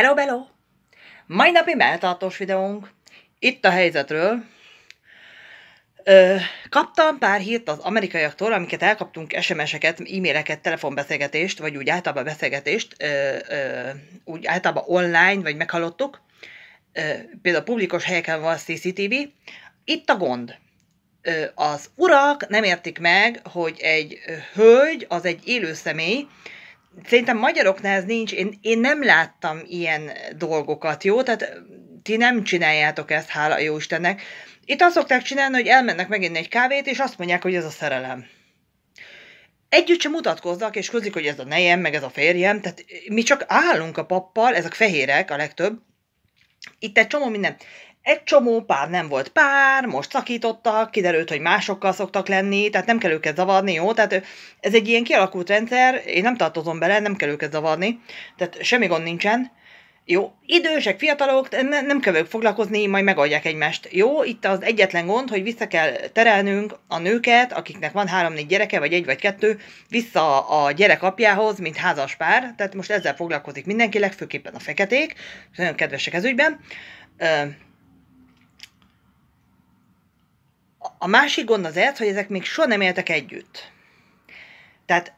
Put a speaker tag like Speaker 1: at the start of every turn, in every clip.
Speaker 1: Hello, bello! Mai napi melltartós videónk. Itt a helyzetről. Ö, kaptam pár hírt az amerikaiaktól, amiket elkaptunk SMS-eket, e-maileket, telefonbeszélgetést, vagy úgy általában beszélgetést, ö, ö, úgy általában online, vagy meghallottuk. Ö, például publikus helyeken van CCTV. Itt a gond. Ö, az urak nem értik meg, hogy egy hölgy az egy élő személy, Szerintem magyaroknál ez nincs, én, én nem láttam ilyen dolgokat, jó? Tehát ti nem csináljátok ezt, hála jó Istennek. Itt azt szokták csinálni, hogy elmennek megint egy kávét, és azt mondják, hogy ez a szerelem. Együtt sem mutatkoznak, és közlik, hogy ez a nejem, meg ez a férjem, tehát mi csak állunk a pappal, ezek fehérek a legtöbb, itt egy csomó minden. Egy csomó pár nem volt pár, most szakítottak, kiderült, hogy másokkal szoktak lenni, tehát nem kell őket zavarni, jó? Tehát ez egy ilyen kialakult rendszer, én nem tartozom bele, nem kell őket zavarni, tehát semmi gond nincsen. Jó, idősek, fiatalok, ne, nem kell foglalkozni, majd megoldják egymást. Jó, itt az egyetlen gond, hogy vissza kell terelnünk a nőket, akiknek van három-négy gyereke, vagy egy vagy kettő, vissza a gyerek apjához, mint házas pár. Tehát most ezzel foglalkozik mindenki, legfőképpen a feketék, nagyon kedvesek ez ügyben. Ö, A másik gond az ez, hogy ezek még soha nem éltek együtt. Tehát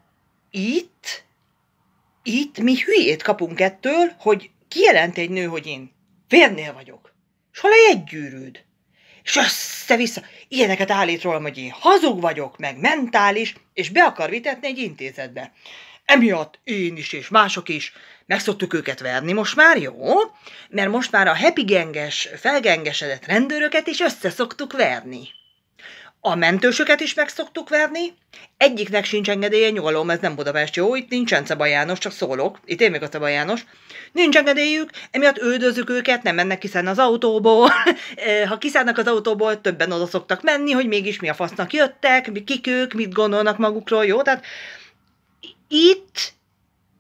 Speaker 1: itt, itt mi hülyét kapunk ettől, hogy kijelent egy nő, hogy én vérnél vagyok. És hol egy gyűrűd? És össze-vissza, ilyeneket állít rólam, hogy én hazug vagyok, meg mentális, és be akar vitetni egy intézetbe. Emiatt én is és mások is megszoktuk őket verni most már, jó? Mert most már a happy genges, felgengesedett rendőröket is szoktuk verni. A mentősöket is meg szoktuk verni. Egyiknek sincs engedélye, nyugalom, ez nem Budapest, jó? Itt nincsen Szeba János, csak szólok. Itt én még a Szeba János. Nincs engedélyük, emiatt üldözük őket, nem mennek kiszállni az autóból. Eh, ha kiszállnak az autóból, többen oda szoktak menni, hogy mégis mi a fasznak jöttek, kik ők, mit gondolnak magukról, jó? Tehát itt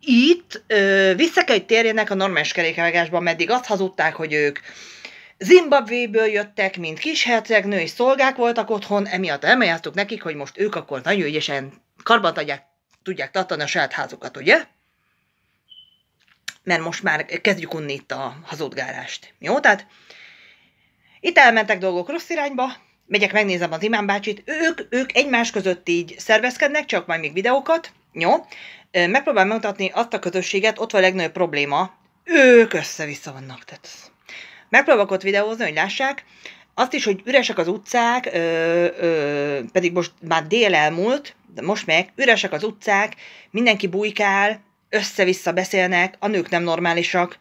Speaker 1: itt ö, vissza kell, hogy térjenek a normális kerékvágásba, meddig azt hazudták, hogy ők Zimbabvéből jöttek, mint kishercegnő és szolgák voltak otthon, emiatt elmajáztuk nekik, hogy most ők akkor nagyon ügyesen karban tudják, tudják tartani a saját házukat, ugye? Mert most már kezdjük unni itt a hazudgálást. Jó, tehát itt elmentek dolgok rossz irányba, megyek, megnézem az imán bácsit, ők, ők egymás között így szervezkednek, csak majd még videókat, jó? Megpróbálom megmutatni azt a közösséget, ott van a legnagyobb probléma, ők össze-vissza vannak, tehát Megpróbálok ott videózni, hogy lássák. Azt is, hogy üresek az utcák, ö, ö, pedig most már dél elmúlt, de most meg üresek az utcák, mindenki bujkál, össze-vissza beszélnek, a nők nem normálisak.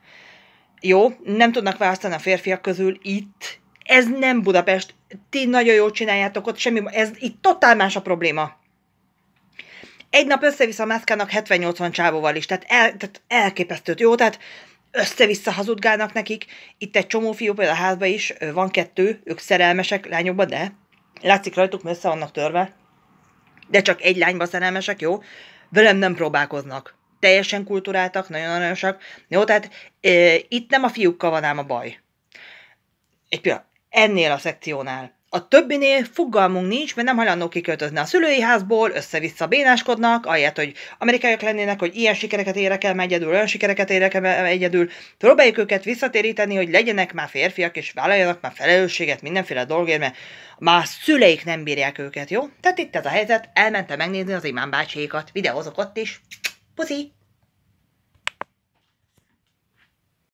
Speaker 1: Jó, nem tudnak választani a férfiak közül itt. Ez nem Budapest. Ti nagyon jól csináljátok ott, semmi, ez itt totál más a probléma. Egy nap össze-vissza mászkálnak 70-80 csávóval is, tehát, el, tehát elképesztőt, jó? Tehát össze-vissza hazudgálnak nekik. Itt egy csomó fiú, például a házban is van kettő, ők szerelmesek lányokba, de látszik rajtuk, mert össze vannak törve. De csak egy lányba szerelmesek, jó? Velem nem próbálkoznak. Teljesen kultúráltak, nagyon aranyosak. Jó, tehát e, itt nem a fiúkkal van ám a baj. Egy pillanat, ennél a szekciónál a többinél fogalmunk nincs, mert nem hajlandó kiköltözni a szülői házból, össze-vissza bénáskodnak, ahelyett, hogy amerikaiak lennének, hogy ilyen sikereket érek el egyedül, olyan sikereket érek el egyedül. Próbáljuk őket visszatéríteni, hogy legyenek már férfiak, és vállaljanak már felelősséget mindenféle dolgért, mert már szüleik nem bírják őket, jó? Tehát itt ez a helyzet, elmentem megnézni az imán bácséikat, videózok ott is. Puszi!